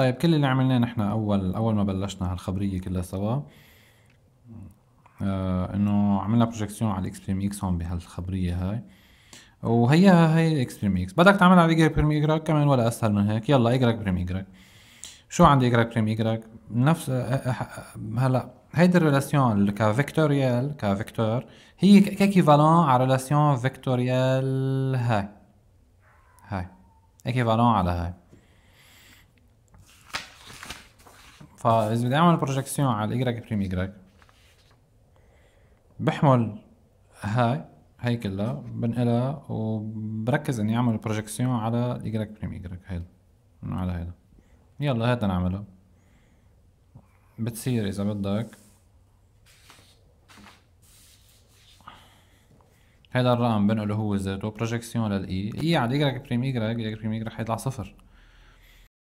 طيب كل اللي عملناه نحن اول اول ما بلشنا هالخبريه كلها سوا آه انه عملنا بروجكسيون على الاكس بريم اكس هون بهالخبريه هاي وهي هي اكس بريم اكس بدك تعمل على y بريم y كمان ولا اسهل من هيك يلا اكستريم بريم y شو عندي اكستريم بريم y نفس هلا هيدي الريلاسيون كفيكتوريال كفيكتور هي كيكيفالون على ريلاسيون فيكتوريال هاي هاي ايكيفالون على هاي فاذا بدي اعمل بروجكسيون على الايجريك بريم ايجريك بحمل هاي هاي كلها بنقلها وبركز اني اعمل بروجكسيون على الايجريك بريم ايجريك هيدا على هيدا يلا هيدا نعمله بتصير اذا بدك هيدا الرقم بنقله هو ذاته بروجكسيون للاي اي على الاي بريم ايجريك الاي بريم ايجريك حيطلع صفر